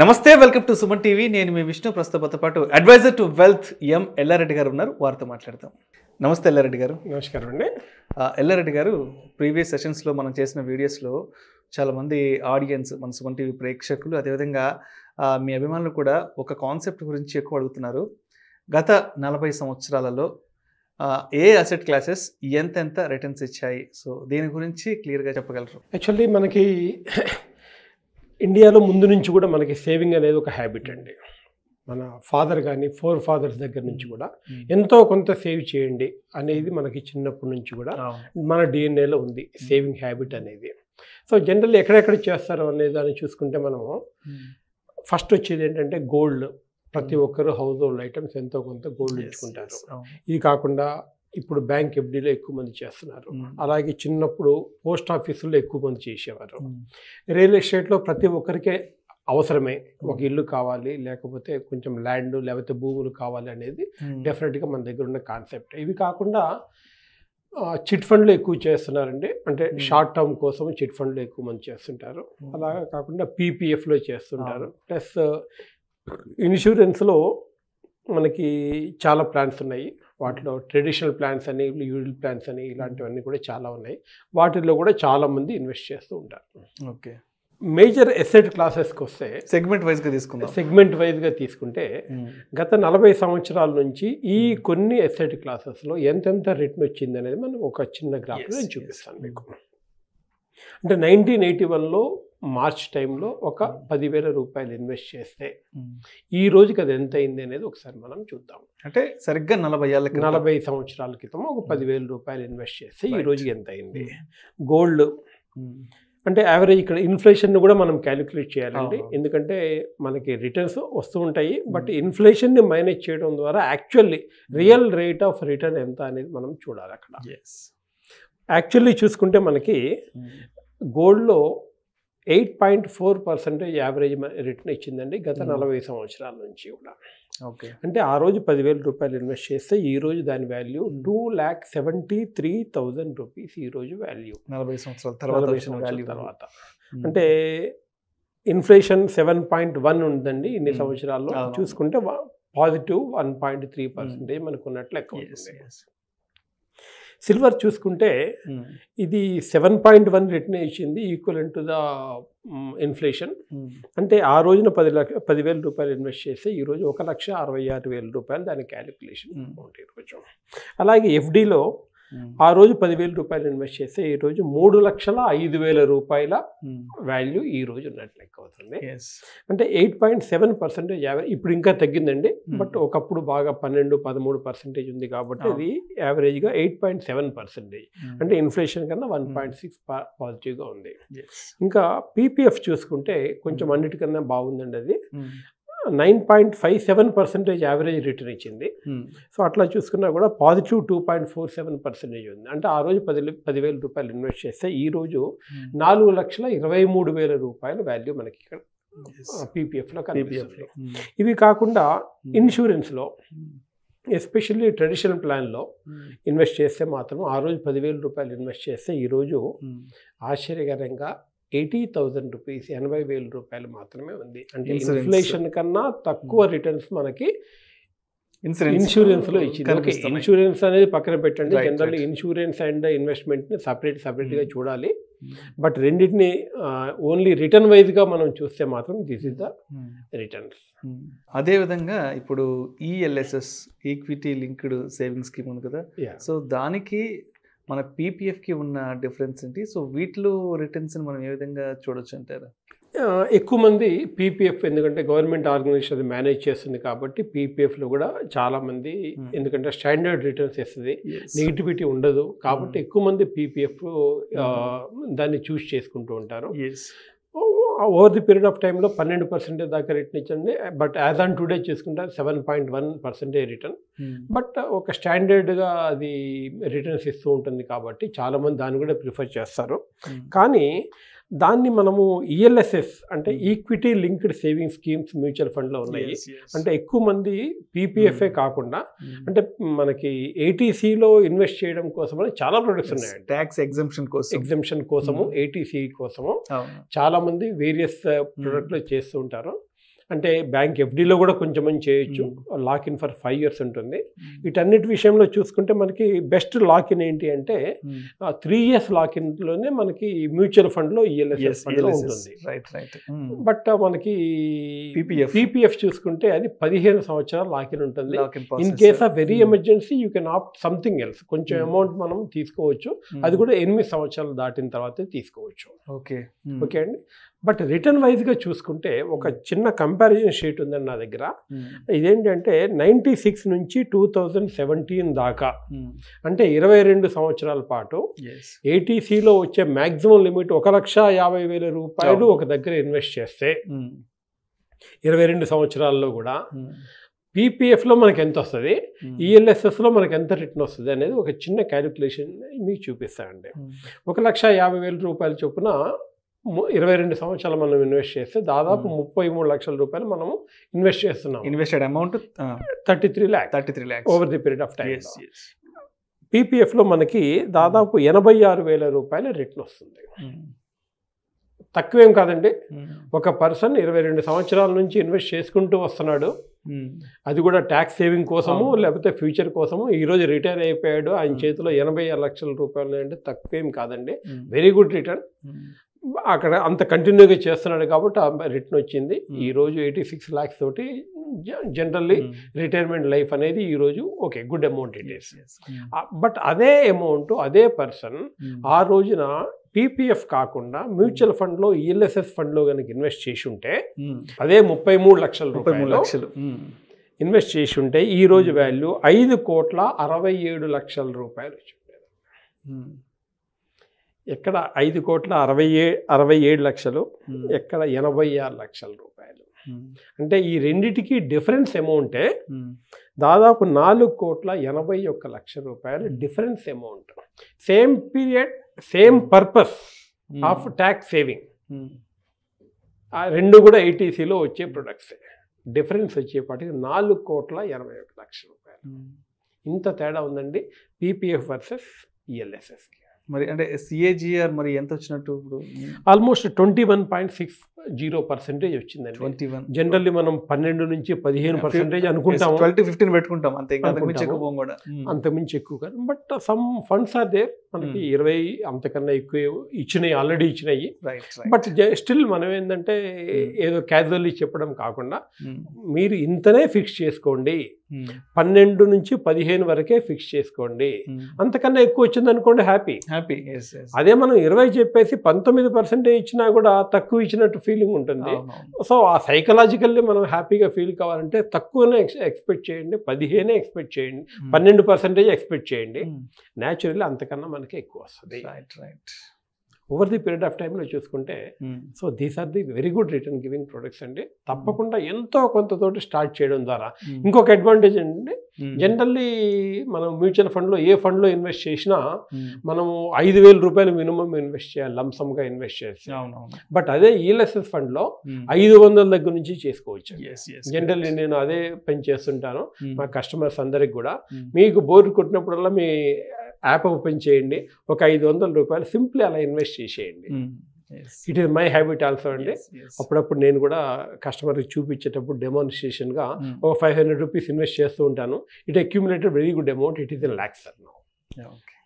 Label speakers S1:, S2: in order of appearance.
S1: నమస్తే welcome to Suman TV నేను మీ విష్ణు ప్రస్తుతంతో పాటు adviser to wealth M Ellareddy గారు ఉన్నారు వారితో మాట్లాడతాం నమస్తే ఎల్లారెడ్డి గారు నమస్కారం అండి ఎల్లారెడ్డి గారు ప్రీవియస్ సెషన్స్లో మనం చేసిన వీడియోస్లో చాలామంది ఆడియన్స్ మన సుమన్ టీవీ ప్రేక్షకులు అదేవిధంగా మీ అభిమానులు కూడా ఒక కాన్సెప్ట్ గురించి ఎక్కువ అడుగుతున్నారు గత నలభై సంవత్సరాలలో ఏ అసెట్ క్లాసెస్ ఎంతెంత రిటర్న్స్ ఇచ్చాయి సో దీని గురించి క్లియర్గా చెప్పగలరు యాక్చువల్లీ మనకి ఇండియాలో ముందు నుంచి కూడా మనకి సేవింగ్ అనేది ఒక హ్యాబిట్ అండి మన ఫాదర్ కానీ ఫోర్ ఫాదర్స్ దగ్గర నుంచి కూడా ఎంతో కొంత సేవ్ చేయండి అనేది మనకి చిన్నప్పటి నుంచి కూడా మన డిఎన్ఏలో ఉంది సేవింగ్ హ్యాబిట్ అనేది సో జనరల్ ఎక్కడెక్కడ చేస్తారు అనే దాన్ని చూసుకుంటే మనం ఫస్ట్ వచ్చేది ఏంటంటే గోల్డ్ ప్రతి ఒక్కరు హౌస్ హోల్డ్ ఐటమ్స్ ఎంతో కొంత గోల్డ్ ఇచ్చుకుంటారు ఇది కాకుండా ఇప్పుడు బ్యాంక్ ఎఫ్డీలో ఎక్కువ మంది చేస్తున్నారు అలాగే చిన్నప్పుడు పోస్ట్ ఆఫీసుల్లో ఎక్కువ మంది చేసేవారు రియల్ ఎస్టేట్లో ప్రతి ఒక్కరికే అవసరమే ఒక ఇల్లు కావాలి లేకపోతే కొంచెం ల్యాండ్ లేకపోతే భూములు కావాలి అనేది డెఫినెట్గా మన దగ్గర ఉన్న కాన్సెప్ట్ ఇవి కాకుండా చిట్ ఫండ్లు ఎక్కువ చేస్తున్నారండి అంటే షార్ట్ టర్మ్ కోసం చిట్ ఫండ్లు ఎక్కువ మంది చేస్తుంటారు అలాగ కాకుండా పీపీఎఫ్లో చేస్తుంటారు ప్లస్ ఇన్సూరెన్స్లో మనకి చాలా ప్లాన్స్ ఉన్నాయి వాటిలో ట్రెడిషనల్ ప్లాన్స్ అని యూజువల్ ప్లాన్స్ అని ఇలాంటివన్నీ కూడా చాలా ఉన్నాయి వాటిల్లో కూడా చాలామంది ఇన్వెస్ట్ చేస్తూ ఉంటారు ఓకే మేజర్ ఎసెట్ క్లాసెస్కి వస్తే సెగ్మెంట్ వైజ్గా తీసుకుందాం సెగ్మెంట్ వైజ్గా తీసుకుంటే hmm. గత నలభై సంవత్సరాల నుంచి ఈ hmm. కొన్ని ఎసెట్ క్లాసెస్లో ఎంతెంత రిటర్న్ వచ్చింది అనేది మనం ఒక చిన్న గ్రాఫ్ నేను చూపిస్తాను మీకు అంటే నైన్టీన్ ఎయిటీ వన్లో మార్చ్ టైంలో ఒక hmm. పదివేల రూపాయలు ఇన్వెస్ట్ చేస్తే hmm. ఈ రోజుకి అది ఎంత అయింది అనేది ఒకసారి మనం చూద్దాం అంటే సరిగ్గా నలభై ఏళ్ళ నలభై సంవత్సరాల క్రితం ఒక hmm. పదివేల రూపాయలు ఇన్వెస్ట్ చేస్తే ఈ రోజుకి ఎంత అయింది గోల్డ్ అంటే యావరేజ్ ఇక్కడ ఇన్ఫ్లేషన్ కూడా మనం క్యాలిక్యులేట్ చేయాలండి ఎందుకంటే మనకి రిటర్న్స్ వస్తూ ఉంటాయి బట్ ఇన్ఫ్లేషన్ని మైనేజ్ చేయడం ద్వారా actually real rate of return ఎంత అనేది మనం చూడాలి అక్కడ యాక్చువల్లీ చూసుకుంటే మనకి గోల్డ్లో eight point four percentage average return ఇచ్చిందండి గత hmm. నలభై సంవత్సరాల నుంచి కూడా ఓకే అంటే ఆ రోజు పదివేల రూపాయలు ఇన్వెస్ట్ చేస్తే ఈ రోజు దాని value two lakh seventy three thousand rupees ఈ రోజు వాల్యూ నలభై సంవత్సరాల తర్వాత వాల్యూ తర్వాత hmm. అంటే ఇన్ఫ్లేషన్ సెవెన్ పాయింట్ వన్ ఉందండి ఇన్ని hmm. సంవత్సరాల్లో చూసుకుంటే positive one point three percentage మనకున్నట్లు ఎక్కువ సిల్వర్ చూసుకుంటే ఇది సెవెన్ పాయింట్ వన్ రిటర్న్ ఇచ్చింది ఈక్వల్ టు ద ఇన్ఫ్లేషన్ అంటే ఆ రోజున పది లక్ష పదివేల రూపాయలు ఇన్వెస్ట్ చేస్తే ఈరోజు ఒక లక్ష అరవై ఆరు వేల రూపాయలు దాని క్యాలిక్యులేషన్ ఉంటుంది ఈరోజు అలాగే ఎఫ్డీలో ఆ రోజు పదివేల రూపాయలు ఇన్వెస్ట్ చేస్తే ఈ రోజు మూడు లక్షల ఐదు వేల రూపాయల వాల్యూ ఈ రోజు ఉన్నట్టు లెక్క అవుతుంది అంటే eight point seven percentage average ఇప్పుడు ఇంకా తగ్గిందండి బట్ ఒకప్పుడు బాగా పన్నెండు పదమూడు పర్సెంటేజ్ ఉంది కాబట్టి అది యావరేజ్గా ఎయిట్ పాయింట్ సెవెన్ పర్సెంటేజ్ అంటే ఇన్ఫ్లేషన్ కన్నా వన్ పాయింట్ సిక్స్ పాజిటివ్గా ఉంది ఇంకా పీపీఎఫ్ చూసుకుంటే కొంచెం అన్నిటికన్నా బాగుందండి అది nine point five seven percentage average return ఇచ్చింది hmm. సో అట్లా చూసుకున్నా కూడా positive two point four seven percentage ఉంది అంటే ఆ రోజు పది పదివేల రూపాయలు ఇన్వెస్ట్ చేస్తే ఈ రోజు hmm. నాలుగు లక్షల ఇరవై మూడు వేల రూపాయల వాల్యూ మనకి ఇక్కడ పీపీఎఫ్లో కనిపిస్తుంది hmm. ఇవి కాకుండా ఇన్సూరెన్స్లో ఎస్పెషల్లీ ట్రెడిషనల్ ప్లాన్లో ఇన్వెస్ట్ చేస్తే మాత్రం ఆ రోజు పదివేల రూపాయలు ఇన్వెస్ట్ చేస్తే ఈరోజు ఆశ్చర్యకరంగా ఎయిటీ థౌజండ్ రూపీస్ ఎనభై వేల రూపాయలు మాత్రమే ఉంది అంటే ఇన్ఫ్లేషన్ కన్నా తక్కువ hmm. రిటర్న్స్ మనకి ఇన్సూరెన్స్ లో ఇచ్చింది ఓకే ఇన్సూరెన్స్ అనేది పక్కన పెట్టండి జనరల్ ఇన్సూరెన్స్ అండ్ ఇన్వెస్ట్మెంట్ని సపరేట్ సపరేట్గా చూడాలి బట్ రెండింటిని ఓన్లీ రిటర్న్ వైజ్గా మనం చూస్తే మాత్రం దిస్ ఇస్ ద రిటర్న్స్ అదేవిధంగా ఇప్పుడు ELSS equity linked saving scheme ఉంది కదా సో దానికి మన పీపీఎఫ్కి ఉన్న డిఫరెన్స్ ఏంటి సో వీటిలో రిటర్న్స్ని మనం ఏ విధంగా చూడొచ్చు అంటారు ఎక్కువ మంది పీపీఎఫ్ ఎందుకంటే గవర్నమెంట్ ఆర్గనైజేషన్ అది మేనేజ్ చేస్తుంది కాబట్టి పీపీఎఫ్లో కూడా చాలామంది hmm. ఎందుకంటే స్టాండర్డ్ రిటర్న్స్ ఇస్తుంది నెగిటివిటీ ఉండదు కాబట్టి hmm. ఎక్కువ మంది పీపీఎఫ్ hmm. దాన్ని చూస్ చేసుకుంటూ ఉంటారు ఓవర్ ది పీరియడ్ ఆఫ్ టైంలో పన్నెండు పర్సెంటేజ్ దాకా రిటర్న్ ఇచ్చండి బట్ యాజ్ ఆన్ టుడే చూసుకుంటే seven point one percentage return but ఒక స్టాండర్డ్గా అది రిటర్న్స్ ఇస్తూ ఉంటుంది కాబట్టి చాలామంది దాన్ని కూడా ప్రిఫర్ చేస్తారు hmm. కానీ దాన్ని మనము ఈఎల్ఎస్ఎస్ e అంటే equity linked saving schemes mutual ఫండ్లో ఉన్నాయి అంటే ఎక్కువ మంది పీపీఎఫ్ఏ hmm. కాకుండా hmm. అంటే మనకి ఏటీసీలో ఇన్వెస్ట్ చేయడం కోసం చాలా ప్రొడక్ట్స్ ఉన్నాయి ట్యాక్స్ ఎగ్జంప్షన్ కోసం ఎగ్జంప్షన్ కోసము ఏటీసీ hmm. కోసము చాలా మంది వేరియస్ ప్రొడక్ట్లు uh, చేస్తూ ఉంటారు అంటే బ్యాంక్ ఎఫ్డీలో కూడా కొంచెం మంది చేయొచ్చు lock in for five years ఉంటుంది వీటన్నిటి విషయంలో చూసుకుంటే మనకి బెస్ట్ లాక్ ఇన్ ఏంటి అంటే త్రీ ఇయర్స్ లాక్ ఇన్లోనే మనకి మ్యూచువల్ ఫండ్లో ఈఎల్ఎస్ ఉంటుంది బట్ మనకి పీపీఎఫ్ చూసుకుంటే అది పదిహేను సంవత్సరాల లాక్ ఇన్ ఉంటుంది in case of very emergency you can opt something else కొంచెం అమౌంట్ మనం తీసుకోవచ్చు అది కూడా ఎనిమిది సంవత్సరాలు దాటిన తర్వాత తీసుకోవచ్చు ఓకే ఓకే అండి బట్ రిటర్న్ వైజ్గా చూసుకుంటే ఒక hmm. చిన్న కంపారిజన్ షీట్ ఉందండి నా దగ్గర hmm. ఇదేంటంటే నైంటీ సిక్స్ నుంచి టూ థౌజండ్ సెవెంటీన్ దాకా hmm. అంటే ఇరవై రెండు సంవత్సరాల పాటు ఏటీసీలో వచ్చే మ్యాక్సిమం లిమిట్ ఒక లక్ష యాభై వేల రూపాయలు ఒక దగ్గర ఇన్వెస్ట్ చేస్తే ఇరవై రెండు సంవత్సరాల్లో కూడా పీపీఎఫ్లో మనకు ఎంత వస్తుంది ఈఎల్ఎస్ఎస్లో e మనకు ఎంత రిటర్న్ వస్తుంది అనేది ఒక చిన్న క్యాలిక్యులేషన్ మీకు చూపిస్తానండి ఒక లక్ష యాభై వేల రూపాయల చొప్పున ఇరవై రెండు సంవత్సరాలు మనం ఇన్వెస్ట్ చేస్తే దాదాపు ముప్పై మూడు లక్షల రూపాయలు మనము ఇన్వెస్ట్ చేస్తున్నాం invested amount thirty three lakh thirty three lakh over the period of time పీపీఎఫ్లో మనకి దాదాపు ఎనభై ఆరు వేల రూపాయల రిటర్న్ వస్తుంది తక్కువేం కాదండి ఒక పర్సన్ ఇరవై రెండు సంవత్సరాల నుంచి ఇన్వెస్ట్ చేసుకుంటూ వస్తున్నాడు అది కూడా ట్యాక్స్ సేవింగ్ కోసము లేకపోతే ఫ్యూచర్ కోసము ఈరోజు రిటైర్ అయిపోయాడు ఆయన చేతిలో ఎనభై ఆరు లక్షల రూపాయలు అంటే తక్కువేం కాదండి వెరీ గుడ్ రిటర్న్ అక్కడ అంత కంటిన్యూగా చేస్తున్నాడు కాబట్టి రిటర్న్ వచ్చింది ఈరోజు ఎయిటీ సిక్స్ ల్యాక్స్ తోటి జనరల్లీ రిటైర్మెంట్ లైఫ్ అనేది ఈరోజు okay good amount it is but అదే అమౌంట్ అదే పర్సన్ hmm. ఆ రోజున పీపీఎఫ్ కాకుండా మ్యూచువల్ ఫండ్లో ఈఎల్ఎస్ఎస్ ఫండ్లో కనుక ఇన్వెస్ట్ చేసి ఉంటే hmm. అదే ముప్పై మూడు లక్షల రూపాయలు లక్షలు ఇన్వెస్ట్ hmm. చేసి ఉంటే ఈరోజు వాల్యూ ఐదు కోట్ల అరవై ఏడు లక్షల రూపాయలు వచ్చి ఎక్కడ ఐదు కోట్ల అరవై ఏ అరవై ఏడు లక్షలు ఎక్కడ ఎనభై ఆరు లక్షల రూపాయలు అంటే ఈ రెండిటికి డిఫరెన్స్ అమౌంటే దాదాపు నాలుగు కోట్ల ఎనభై ఒక్క లక్ష రూపాయలు difference amount same period same purpose of tax saving రెండు కూడా ఐటీసీలో వచ్చే ప్రొడక్ట్సే డిఫరెన్స్ వచ్చేపాటికి నాలుగు కోట్ల ఎనభై ఒక లక్షల రూపాయలు ఇంత తేడా ఉందండి పీపీఎఫ్ వర్సెస్ ఈఎల్ఎస్ఎస్కి మరి అంటే సిఏజిఆర్ మరి ఎంత వచ్చినట్టు ఇప్పుడు almost twenty one point six zero percentage వచ్చిందండి ట్వంటీ వన్ జనరల్లీ మనం పన్నెండు నుంచి పదిహేను పర్సెంటేజ్ అనుకుంటాం ట్వెల్వ్ ఫిఫ్టీన్ పెట్టుకుంటాం అంతే అంతకుమించి ఎక్కువ కూడా అంతకుమించి ఎక్కువ కాదు but some funds are there మనకి ఇరవై అంతకన్నా ఎక్కువ ఇచ్చినాయి ఆల్రెడీ ఇచ్చినాయి బట్ స్టిల్ మనం ఏంటంటే ఏదో క్యాజువల్లీ చెప్పడం కాకుండా మీరు ఇంతనే ఫిక్స్ చేసుకోండి పన్నెండు నుంచి పదిహేను వరకే ఫిక్స్ చేసుకోండి అంతకన్నా ఎక్కువ వచ్చింది అనుకోండి హ్యాపీ హ్యాపీ అదే మనం ఇరవై చెప్పేసి పంతొమ్మిది పర్సెంటే ఇచ్చినా కూడా తక్కువ ఇచ్చినట్టు ఫీలింగ్ ఉంటుంది సో ఆ సైకలాజికల్లీ మనం హ్యాపీగా ఫీల్ కావాలంటే తక్కువనే ఎక్స్పెక్ట్ చేయండి పదిహేనే ఎక్స్పెక్ట్ చేయండి పన్నెండు పర్సెంటేజ్ ఎక్స్పెక్ట్ చేయండి న్యాచురల్లీ అంతకన్నా మనకి ఎక్కువ వస్తుంది right right over the period of టైంలో చూసుకుంటే so these are the very good return giving products అండి hmm. తప్పకుండా ఎంతో కొంతతోటి స్టార్ట్ చేయడం ద్వారా hmm. ఇంకొక అడ్వాంటేజ్ ఏంటంటే జనరల్లీ hmm. మనం మ్యూచువల్ ఫండ్లో ఏ ఫండ్లో ఇన్వెస్ట్ చేసినా మనము ఐదు వేల రూపాయలు మినిమం ఇన్వెస్ట్ చేయాలి లంసమ్గా ఇన్వెస్ట్ చేయాలి బట్ అదే ఈఎల్ఎస్ఎస్ e ఫండ్లో ఐదు వందల దగ్గర నుంచి చేసుకోవచ్చు జనరల్లీ నేను అదే పని చేస్తుంటాను మా కస్టమర్స్ అందరికి కూడా మీకు బోర్ కొట్టినప్పుడల్లా మీ యాప్ ఓపెన్ చేయండి ఒక ఐదు వందల రూపాయలు సింప్లీ అలా ఇన్వెస్ట్ చేసేయండి it is my habit also అండి అప్పుడప్పుడు నేను కూడా కస్టమర్కి చూపించేటప్పుడు డెమాన్స్ట్రేషన్గా ఒక ఫైవ్ హండ్రెడ్ రూపీస్ ఇన్వెస్ట్ చేస్తూ ఉంటాను it accumulated very good amount it is in lakhs okay